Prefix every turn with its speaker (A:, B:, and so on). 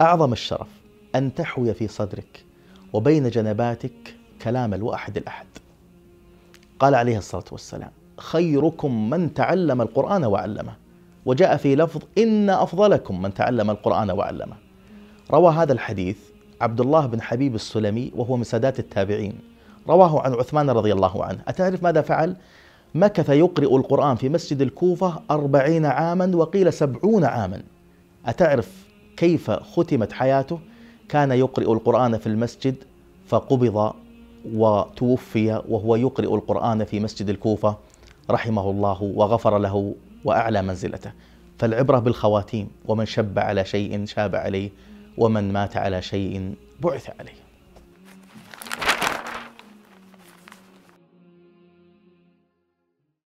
A: أعظم الشرف أن تحوي في صدرك وبين جنباتك كلام الواحد الأحد قال عليه الصلاة والسلام خيركم من تعلم القرآن وعلمه وجاء في لفظ إن أفضلكم من تعلم القرآن وعلمه روى هذا الحديث عبد الله بن حبيب السلمي وهو من سادات التابعين رواه عن عثمان رضي الله عنه أتعرف ماذا فعل؟ مكث يقرئ القرآن في مسجد الكوفة أربعين عاما وقيل سبعون عاما أتعرف كيف ختمت حياته كان يقرئ القرآن في المسجد فقبض وتوفي وهو يقرئ القرآن في مسجد الكوفة رحمه الله وغفر له وأعلى منزلته فالعبرة بالخواتيم ومن شب على شيء شاب عليه ومن مات على شيء بعث عليه